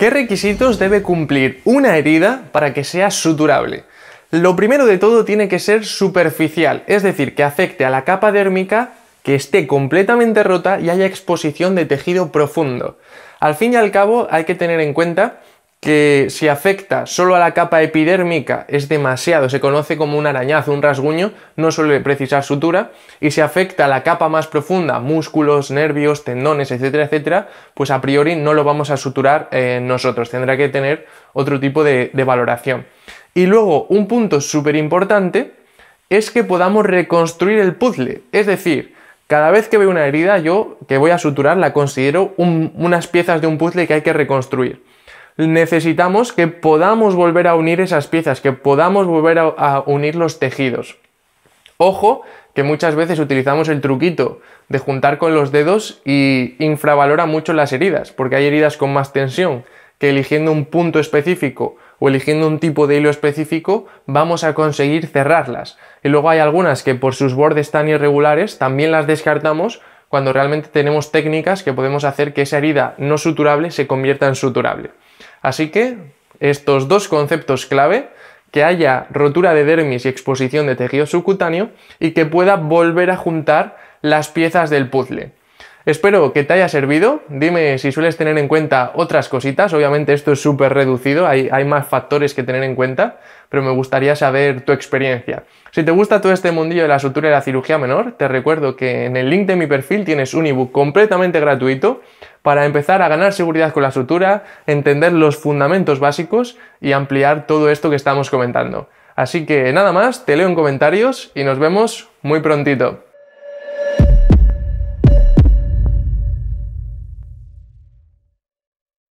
¿Qué requisitos debe cumplir una herida para que sea suturable? Lo primero de todo tiene que ser superficial, es decir, que afecte a la capa dérmica, que esté completamente rota y haya exposición de tejido profundo. Al fin y al cabo hay que tener en cuenta que si afecta solo a la capa epidérmica es demasiado, se conoce como un arañazo, un rasguño, no suele precisar sutura, y si afecta a la capa más profunda, músculos, nervios, tendones, etcétera, etcétera, pues a priori no lo vamos a suturar eh, nosotros, tendrá que tener otro tipo de, valoración. Y luego, un punto súper importante es que podamos reconstruir el puzzle, es decir, cada vez que veo una herida, yo que voy a suturar la considero unas piezas de un puzzle que hay que reconstruir necesitamos que podamos volver a unir esas piezas, que podamos volver a, unir los tejidos. Ojo, que muchas veces utilizamos el truquito de juntar con los dedos y infravalora mucho las heridas, porque hay heridas con más tensión, que eligiendo un punto específico o eligiendo un tipo de hilo específico vamos a conseguir cerrarlas. Y luego hay algunas que por sus bordes tan irregulares también las descartamos cuando realmente tenemos técnicas que podemos hacer que esa herida no suturable se convierta en suturable. Así que estos dos conceptos clave, que haya rotura de dermis y exposición de tejido subcutáneo y que pueda volver a juntar las piezas del puzzle. Espero que te haya servido, dime si sueles tener en cuenta otras cositas, obviamente esto es súper reducido, hay, más factores que tener en cuenta, pero me gustaría saber tu experiencia. Si te gusta todo este mundillo de la sutura y la cirugía menor, te recuerdo que en el link de mi perfil tienes un ebook completamente gratuito para empezar a ganar seguridad con la sutura, entender los fundamentos básicos y ampliar todo esto que estamos comentando. Así que nada más, te leo en comentarios y nos vemos muy prontito.